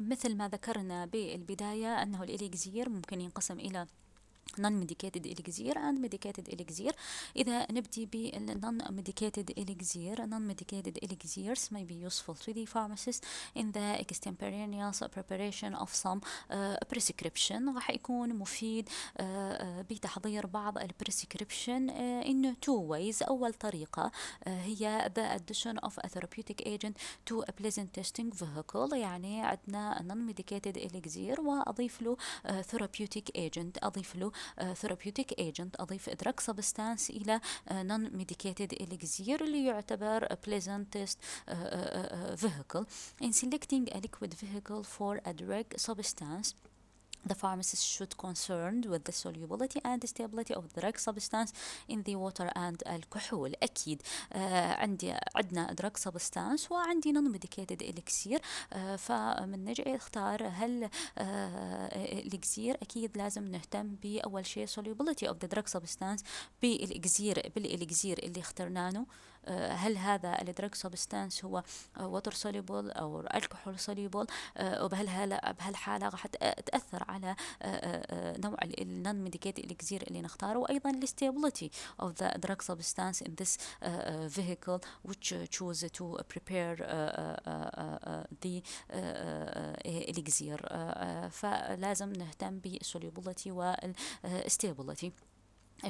مثل ما ذكرنا بالبداية أنه الإليكزير ممكن ينقسم إلى non medicated elixir and medicated elixir إذا نبدي بال non medicated elixir non medicated elixirs may be useful to the pharmacist in the extemporaneous preparation of some uh, prescription راح يكون مفيد uh, بتحضير بعض ال prescription uh, in two ways أول طريقة uh, هي the addition of a therapeutic agent to a pleasant testing vehicle يعني عندنا non medicated elixir وأضيف له uh, therapeutic agent أضيف له ثيرابيوتيك ايجنت اضيف دراج سبستانس الى نون ميديكيتد اليكزير اللي يعتبر بليزنتست فيهيكل in selecting a liquid vehicle for a drug substance The pharmacist should concerned with the solubility and stability of the drug substance in the water and alcohol أكيد uh, عندي عندنا drug substance وعندي non medicated elixir uh, فمن نجي اختار هل آه uh, أكيد لازم نهتم بأول شيء solubility of the drug substance بالإكزير بالإكزير اللي اخترناه آه، هل هذا الدراج سبستانس هو ووتر سوليبل او الكحول سوليبل آه، وبهالحاله راح تاثر على آه، نوع النون ميديكيت الكزير اللي نختاره وايضا الاستابيليتي اوف ذا drug سبستانس ان ذس uh, uh, vehicle which uh, choose to prepare the elixir فلازم نهتم بالسوليبلتي والاستابيليتي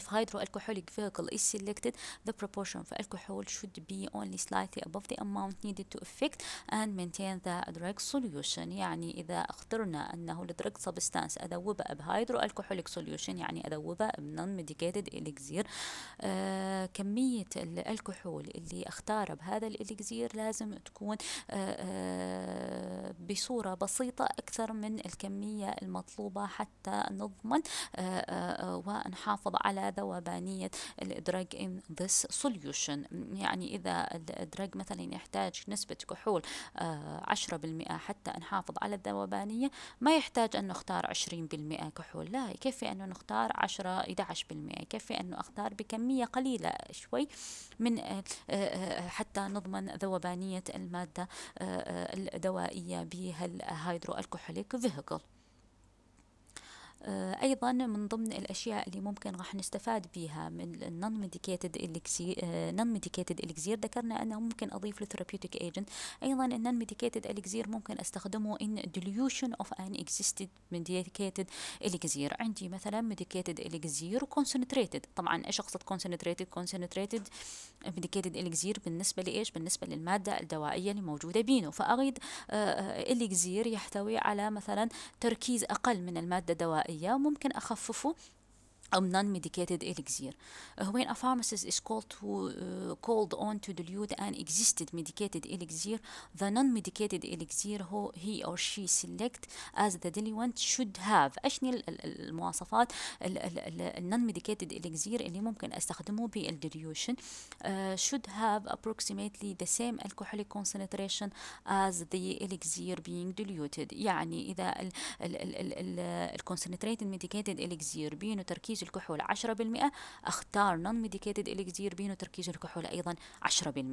If hydroalcoholic vehicle is selected, the proportion of alcohol should be only slightly above the amount needed to affect and maintain the drug solution. يعني إذا اخترنا أنه ال drug substance أذوبة بهيدروالكحوليك solution يعني أذوبة non medicated elixir آه كمية الكحول اللي اختارها بهذا الاليكزير لازم تكون آه آه بصورة بسيطة أكثر من الكمية المطلوبة حتى نضمن آه آه ونحافظ على هذا وبانية الدراج ان ذس سوليوشن يعني إذا الدراج مثلا يحتاج نسبة كحول آه، عشرة بالمئة حتى نحافظ على الذوبانية ما يحتاج أن نختار عشرين بالمئة كحول لا يكفي أنه نختار عشرة إدعش بالمئة يكفي أنه أختار بكمية قليلة شوي من آه، آه، حتى نضمن ذوبانية المادة الدوائية بهالهايدرو الكحوليك فيهيكل آه، أيضا من ضمن الأشياء اللي ممكن راح نستفاد بيها من النون ميديكيتد نون ميديكيتد الكزير ذكرنا أنه ممكن أضيف له ثيرابيوتيك ايجنت أيضا النون ميديكيتد الكزير ممكن أستخدمه ان ديليوشن اوف ان اكزيستد ميديكيتد الكزير عندي مثلا ميديكيتد الكزير وكونسنتريتد طبعا إيش أقصد كونسنتريتد كونسنتريتد ميديكيتد الكزير بالنسبة لإيش بالنسبة للمادة الدوائية اللي موجودة بينه فأريد الكزير آه، آه، يحتوي على مثلا تركيز أقل من المادة الدوائية العصبية وممكن أخففه أم non-medicated elixir. When a pharmacist is called, to, uh, called on to dilute an existed medicated elixir, the non-medicated elixir who he or she select as the diluent should have. أشني المواصفات non-medicated elixir اللي ممكن أستخدمه بالديليوشن uh, should have approximately the same alcoholic concentration as the elixir being diluted. يعني إذا ال ال ال ال ال concentrated medicated elixir بينه تركيزه الكحول 10% اختار نون ميديكيتد الكزير تركيز الكحول ايضا 10%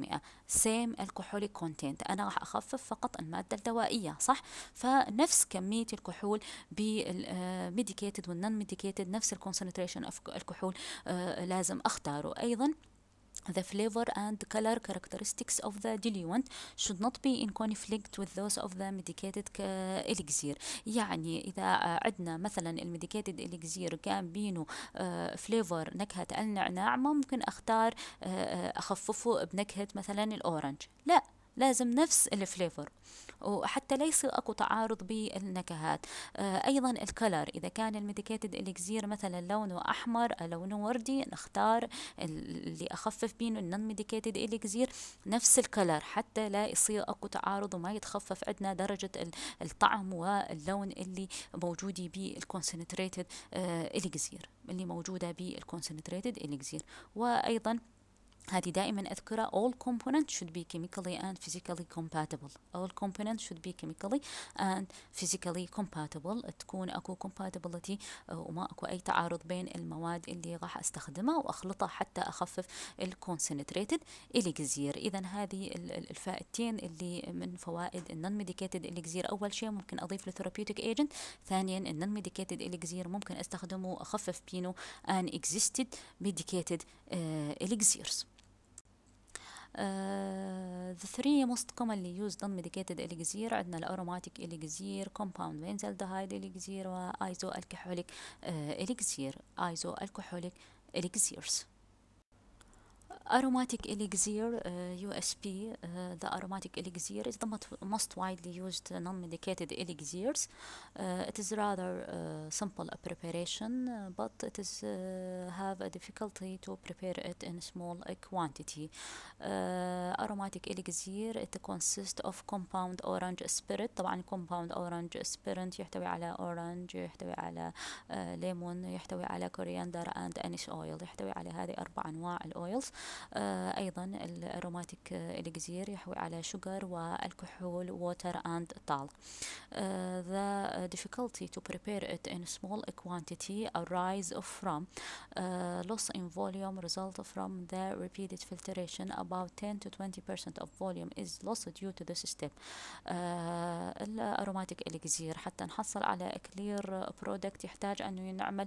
سيم الكحول كونتنت انا راح اخفف فقط الماده الدوائيه صح فنفس كميه الكحول بالميديكيتد والنون ميديكيتد نفس الكونسنتريشن اوف الكحول آه، لازم اختاره ايضا The flavor and color characteristics of the diluent should not be in conflict with those of the medicated elixir يعني إذا عدنا مثلا الميديكيتد elixir كان بينه فليفر نكهة النعناع ممكن أختار أخففه بنكهة مثلا الأورنج لا لازم نفس الفليفر وحتى يصير اكو تعارض بالنكهات آه، ايضا الكلر اذا كان الميديكيتد اليكزير مثلا لونه احمر لونه وردي نختار اللي اخفف بينه النون ميديكيتد الكزير نفس الكلر حتى لا يصير اكو تعارض وما يتخفف عندنا درجه الطعم واللون اللي موجودة بالكونسنتريتد آه، اليكزير اللي موجوده بالكونسنتريتد الكزير وايضا هذه دائما أذكرها all components should be chemically and physically compatible all components should be chemically and physically compatible تكون أكو compatibility وما أكو أي تعارض بين المواد اللي راح أستخدمها وأخلطها حتى أخفف ال concentrated elixir إذا هذه الفائدتين اللي من فوائد ال non medicated elixir أول شيء ممكن أضيف له therapeutic agent ثانيا ال non medicated elixir ممكن أستخدمه واخفف بينه an existed medicated uh, elixirs Uh, the three most commonly used non-medicated elixir عندنا الأروماتيك elixir, compound benzaldehyde elixir و isoalcoholic uh, elixir, isoalcoholic elixirs. aromatic elixir uh, USP uh, the aromatic elixir is the most widely used non-medicated elixirs uh, it is rather uh, simple a preparation uh, but it is uh, have a difficulty to prepare it in small uh, quantity uh, aromatic elixir it consists of compound orange spirit طبعا compound orange spirit يحتوي على orange يحتوي على uh, lemon يحتوي على coriander and anise oil يحتوي على هذه أربع أنواع الأويلز uh, أيضا الأروماتيك إليكزير يحوي على sugar والكحول water and talc The difficulty to prepare it in small quantity arise from loss in volume result from the repeated filtration about 10 to 20 of volume is lost due to this step الأروماتيك إليكزير حتى نحصل على كلير برودكت يحتاج أنه ينعمل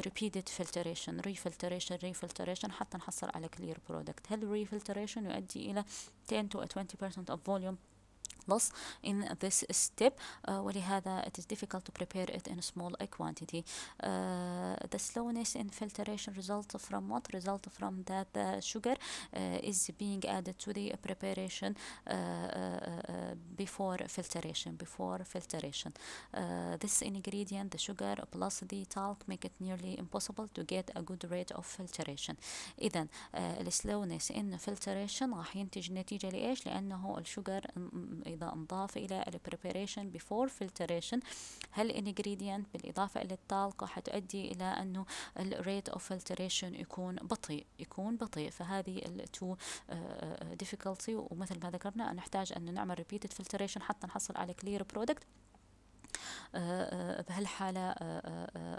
repeated filtration refiltration refiltration حتى نحصل على كلير clear product. Hillary filtration يؤدي إلى 10 to 20% of volume loss in this step ولهذا uh, uh, it is difficult to prepare it in a small quantity uh, the slowness in filtration results from what result from that the sugar is being added to the preparation before filtration before filtration this ingredient the sugar plus the talc make it nearly impossible to get a good rate of filtration اذا slowness in filtration راح ينتج نتيجه لايش لانه الشجر أيضا أنضاف إلى preparation before filtration هل ingredient بالإضافة إلى الطالقة حتؤدي إلى أنه rate of filtration يكون بطيء يكون بطيء فهذه التو difficulty ومثل ما ذكرنا نحتاج أن نعمل repeated filtration حتى نحصل على clear product بهالحالة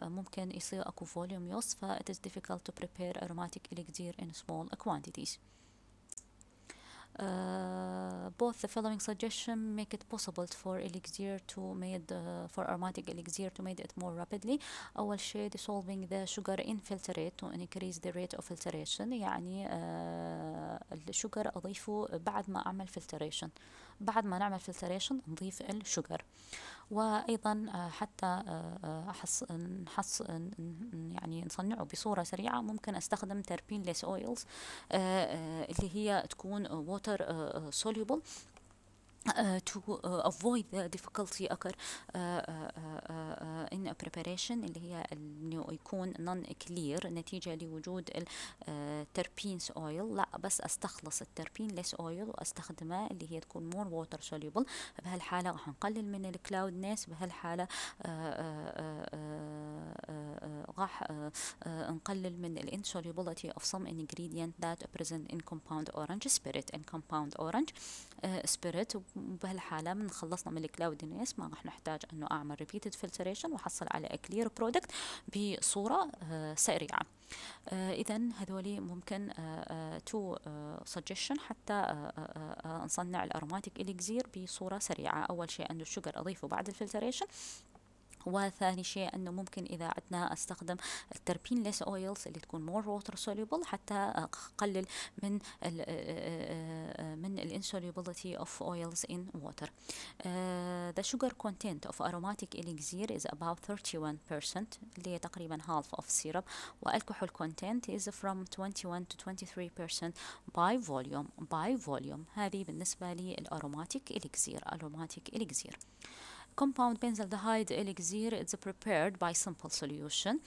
ممكن يصير أكو فوليوم يوصفه it is difficult to prepare aromatic elixir in small quantities Uh, both the following suggestion make it possible for elixir to made uh, for aromatic elixir to made it more rapidly will share dissolving the sugar in filtrate to increase the rate of filtration يعني uh, الشجر أضيفه بعد ما أعمل filtration بعد ما نعمل فلتريشن نضيف الشجر وايضا آه، حتى آه، آه، أحص... نحص يعني نصنعه بصوره سريعه ممكن استخدم تربين ليس اويلز اللي هي تكون ووتر soluble Uh, to uh, avoid the difficulty occur uh, in preparation اللي هي النيو يكون نون كلير نتيجة لوجود التربينس اويل آه، لا بس استخلص التربين ليس اويل واستخدمه اللي هي تكون مور ووتر سوليبل بهالحالة راح نقلل من الكلاودنس بهالحالة آه، آه، راح نقلل من الانسوليبلتي اوف سم انجريدينت ذات بريزنت ان كومباوند اورنج سبيريت ان كومباوند اورنج سبيريت وبهالحالة من خلصنا من الكلاودنس ما راح نحتاج انه اعمل ريبيتد فلتريشن واحصل على كلير برودكت بصورة بصورة آه، سريعة آه، إذا هذولي ممكن تو آه، سجشن حتى نصنع الأروماتيك إليكزير بصورة سريعة أول شيء عنده الشجر أضيفه بعد الفلتريشن وثاني شيء انه ممكن اذا عدنا استخدم التربين ليس اويلز اللي تكون مور ووتر سوليبل حتى اقلل من الـ من الانسوليبيليتي اوف اويلز ان ووتر ذا شوجر كونتنت اوف اروماتيك اليكزير از اباوت 31% اللي هي تقريبا هالف اوف سيرب والكحول كونتنت از فروم 21 تو 23% باي فوليوم باي فوليوم هذه بالنسبة للأروماتيك اليكزير أروماتيك اليكزير Compound benzaldehyde elixir is prepared by simple solution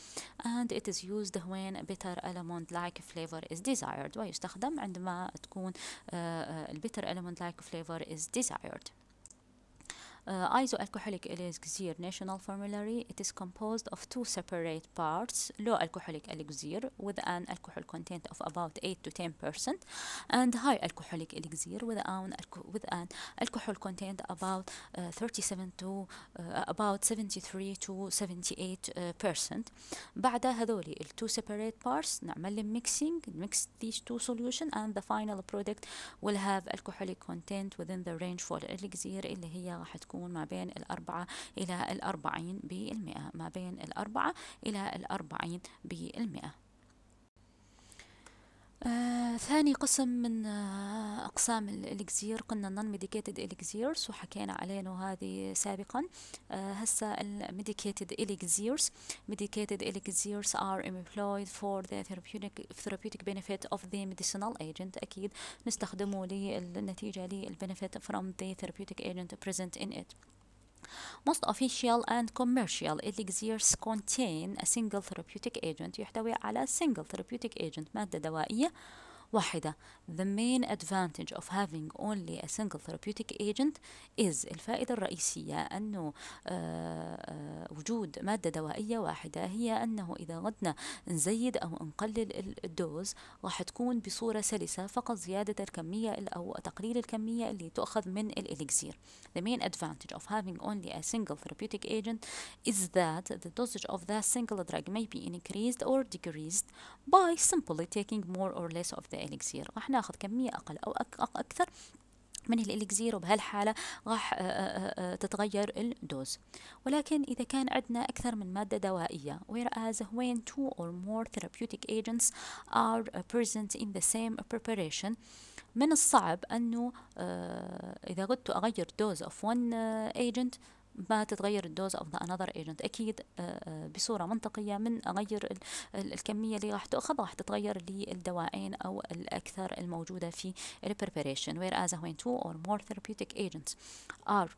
and it is used when bitter element like flavor is desired ويستخدم عندما تكون bitter element like flavor is desired uh, isoalcoholic elixir national formulary it is composed of two separate parts low alcoholic elixir with an alcohol content of about 8 to 10 percent and high alcoholic elixir with an, with an alcohol content about uh, 37 to uh, about 73 to 78 uh, percent بعد هذولي two separate parts نعمل mixing mix these two solutions, and the final product will have alcoholic content within the range for elixir, اللي هي راح تكون تكون ما بين الأربعة إلى الأربعين بالمئة ما بين الأربعة إلى الأربعين بالمئة آه، ثاني قسم من آه، أقسام الإلكزير قلنا النون ميديكيتد إلكزيرز وحكينا علينا هذه سابقا آه هسا الميديكيتد إلكزيرز ميديكيتد إلكزيرز are employed for the therapeutic, benefit of the medicinal agent أكيد نستخدمه للنتيجة للbenefit from the therapeutic agent present in it Most official and commercial elixirs contain a single therapeutic agent يحتوي على single therapeutic agent مادة دوائية واحدة The main advantage of having only a single therapeutic agent is الفائدة الرئيسية أنه وجود مادة دوائية واحدة هي أنه إذا غدنا نزيد أو نقلل الدوز راح تكون بصورة سلسة فقط زيادة الكمية أو تقليل الكمية اللي تؤخذ من الإليكسير The main advantage of having only a single therapeutic agent is that the dosage of that single drug may be increased or decreased by simply taking more or less of the الإكسير راح ناخذ كمية أقل أو أكثر من الإليكزير وبهالحالة راح تتغير الدوز ولكن إذا كان عندنا أكثر من مادة دوائية whereas when two or more therapeutic agents are present in the same preparation من الصعب أنه إذا قلت أغير دوز of one agent ما تتغير الدوز اوف ذا انذر ايجنت اكيد بصوره منطقيه من اغير الكميه اللي راح تاخذ راح تتغير للدوائين او الاكثر الموجوده في البريبريشن whereas when two or more therapeutic agents are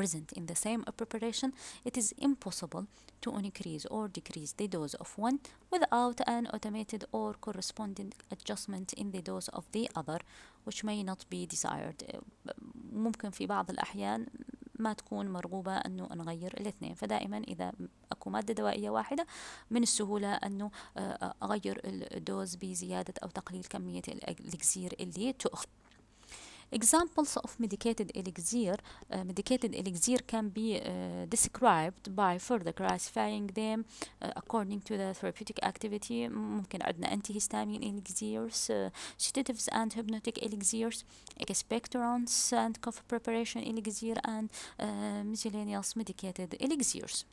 present in the same preparation, it is impossible to increase or decrease the dose of one without an automated or corresponding adjustment in the dose of the other, which may not be desired. ممكن في بعض الأحيان ما تكون مرغوبة أنه نغير الاثنين فدائما إذا أكو مادة دوائية واحدة من السهولة أنه آه، آه، أغير الدوز بزيادة أو تقليل كمية الأكسير اللي تؤخذ Examples of medicated elixir. Uh, medicated elixir can be uh, described by further classifying them uh, according to the therapeutic activity. ممكن عندنا antihistamine elixirs, uh, sedatives and hypnotic elixirs, expectorants and cough preparation elixir and uh, miscellaneous medicated elixirs.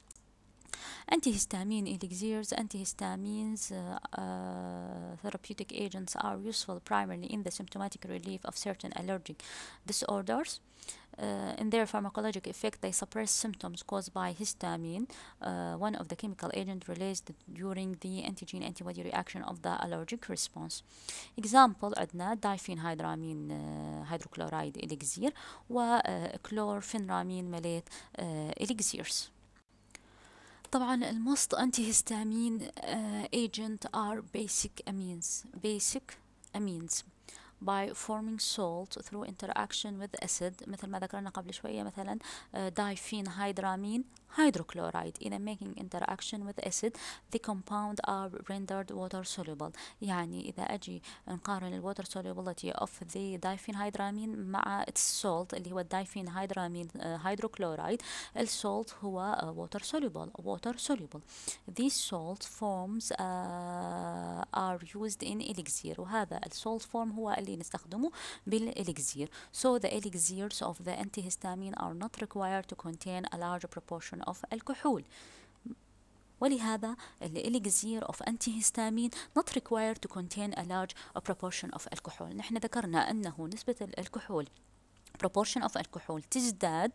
Antihistamine elixirs, antihistamines, uh, uh, therapeutic agents are useful primarily in the symptomatic relief of certain allergic disorders. Uh, in their pharmacologic effect, they suppress symptoms caused by histamine, uh, one of the chemical agents released during the antigen antibody reaction of the allergic response. Example Adna diphenhydramine uh, hydrochloride elixir و uh, chlorphenramine malate uh, elixirs. طبعا المست انتي هيستامين ايجنت ار بيسك امينز بيسك امينز by forming salt through interaction with acid مثل ما ذكرنا قبل شوية مثلا دايفين هيدرامين hydrochloride in making interaction with acid the compound are rendered water soluble يعني إذا أجي نقارن water solubility of the diphenhydramine مع its salt اللي هو diphenhydramine hydrochloride salt هو water soluble water soluble these salt forms uh, are used in elixir وهذا salt form هو اللي نستخدمه بالإليكزير so the elixirs of the antihistamine are not required to contain a large proportion of alcohol ولهذا الإليكزير of antihistamine not required to contain a large proportion of alcohol نحن ذكرنا أنه نسبة الكحول proportion of alcohol تزداد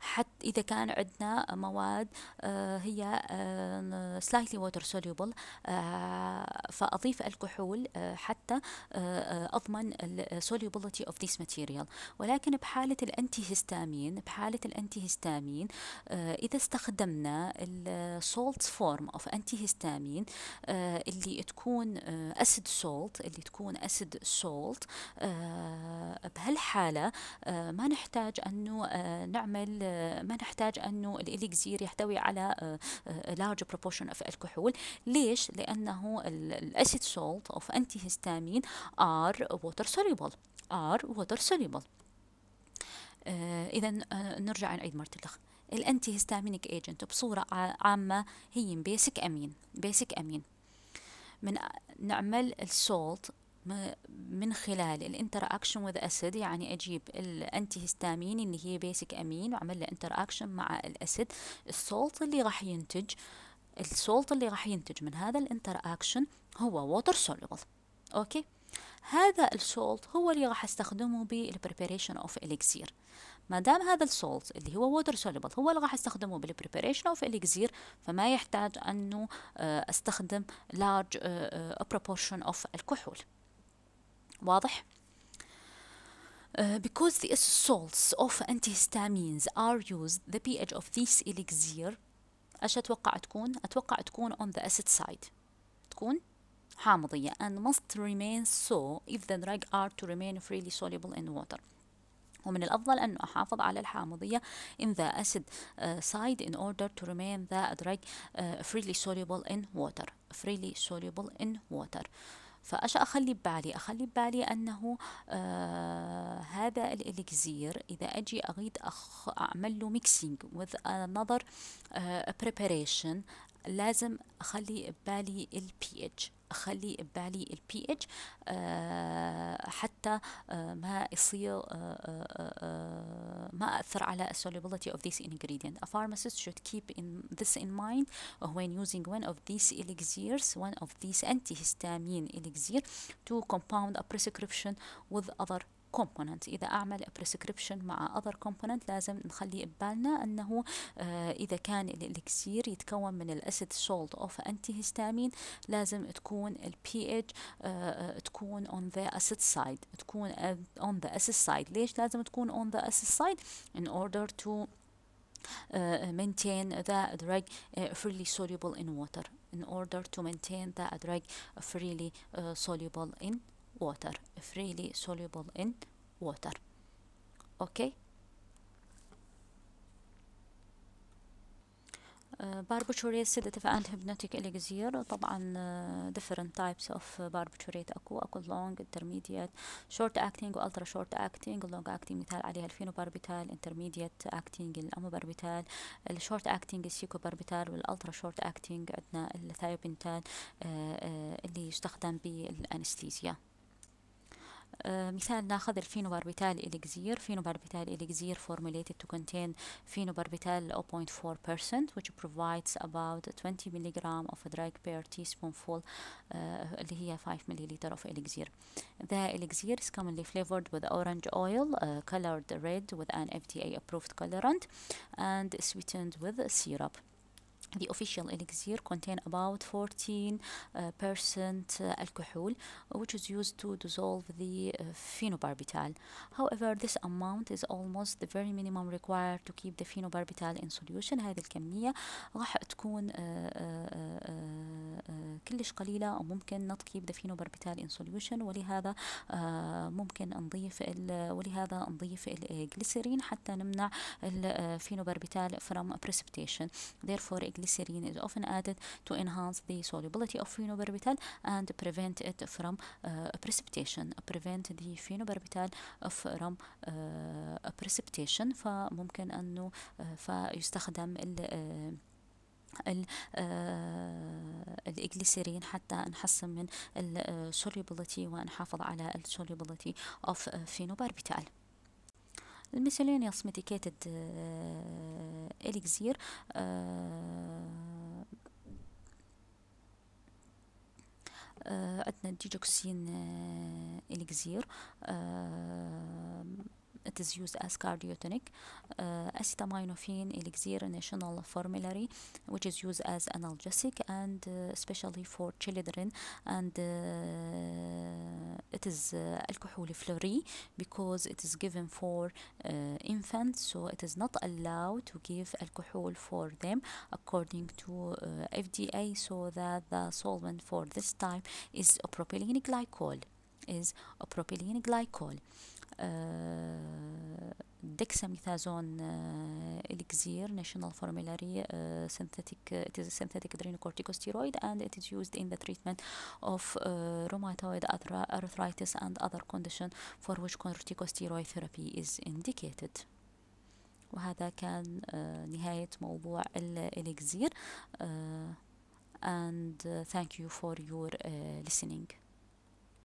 حتى إذا كان عندنا مواد آه، هي آه، slightly water soluble آه، فأضيف الكحول حتى أضمن solubility of this material ولكن بحالة الأنتي هيستامين بحالة الأنتي هيستامين إذا استخدمنا salt form of أنتي هيستامين اللي تكون acid salt اللي تكون acid salt بهالحالة ما نحتاج انه آه، نعمل آه، ما نحتاج انه الاليكزير يحتوي على آه، large proportion of الكحول ليش لانه الاسيد سولت اوف انتي هيستامين ار ووتر سوليبل ار ووتر سوليبل اذا نرجع نعيد الاخ الانتي هيستامينيك ايجنت بصوره عامه هي بيسك امين بيسك امين من نعمل السولت من خلال الانتر اكشن وذ اسيد يعني اجيب الانتي هيستامين اللي هي بيسك امين واعمل له انتر اكشن مع الاسيد السولت اللي راح ينتج السولت اللي راح ينتج من هذا الانتر اكشن هو ووتر soluble اوكي هذا السولت هو اللي راح استخدمه بالبريبريشن اوف اليكسير ما دام هذا السولت اللي هو ووتر soluble هو اللي راح استخدمه بالبريبريشن اوف اليكسير فما يحتاج انه آه، استخدم لارج آه، آه، proportion اوف الكحول واضح؟ Uh, because the salts of antihistamines are used, the pH of this elixir ايش اتوقع تكون؟ اتوقع تكون on the acid side تكون حامضية and must remain so if the drug are to remain freely soluble in water ومن الأفضل أن أحافظ على الحامضية in the acid uh, side in order to remain the drug uh, freely soluble in water freely soluble in water فاش اخلي ببالي اخلي ببالي انه آه هذا الالكزير اذا اجي اريد أخ... اعمل له ميكسينج وذ another آه لازم اخلي ببالي البي اتش اخلي ببالي البي اتش آه، حتى ما يصير ما أثر على solubility of this ingredient. A pharmacist should keep in this in mind when using one of these elixirs, one of these antihistamine elixir to compound a prescription with other component إذا أعمل prescription مع other component لازم نخلي ببالنا أنه إذا كان الإلكسير يتكون من الأسيد سولت أوف أنتي هستامين لازم تكون ال pH تكون on the acid side تكون on the acid side ليش لازم تكون on the acid side in order to Uh, maintain the drug uh, freely soluble in water in order to maintain the drug freely uh, soluble in water freely soluble in water اوكي barbiturate sedative and hypnotic elixir طبعا different types of barbiturate اكو اكو long intermediate short acting و ultra short acting long acting مثال عليها الفينوباربيتال intermediate acting الاموباربيتال الشورت acting السيكوباربيتال والالترا short acting عندنا الثايوبنتال اللي يستخدم بالانستيزيا مثال ناخذ الفينوباربيتال إليكزير فينوباربيتال إليكزير formulated to contain phenobarbital 0.4% which provides about 20 milligram of a drug per teaspoonful uh, اللي هي 5 milliliter of elixir The elixir is commonly flavored with orange oil uh, colored red with an FDA approved colorant and sweetened with syrup the official elixir contain about 14 uh, percent uh, alcohol which is used to dissolve the uh, phenobarbital however this amount is almost the very minimum required to keep the phenobarbital in solution هذه الكمية راح تكون كلش قليلة أو ممكن نطكي بدفينوبربيتال إن سوليوشن ولهذا ممكن نضيف ولهذا نضيف الجليسرين حتى نمنع الفينوبربيتال from precipitation therefore glycerin is often added to enhance the solubility of phenobarbital and prevent it from precipitation prevent the phenobarbital from precipitation فممكن أنه فيستخدم ال آه، الإجليسيرين حتى نحسن من السوليبيليتي آه، ونحافظ على السوليبيليتي اوف آه، فينوباربيتال الميثيلينيوس يصمتيكيتد إليكزير عندنا ديجوكسين إليكزير it is used as cardiotonic uh, acetaminophen elixir national formulary which is used as analgesic and uh, especially for children and uh, it is uh, alcohol free because it is given for uh, infants so it is not allowed to give alcohol for them according to uh, FDA so that the solvent for this type is propylene glycol is propylene glycol دكساميثازون elixir national formulary uh, ات از it is a synthetic adrenocorticosteroid and it is used in the treatment of uh, rheumatoid arthritis and other condition for which corticosteroid therapy is indicated وهذا كان uh, نهاية موضوع الإليكزير uh, and uh, thank you for your uh, listening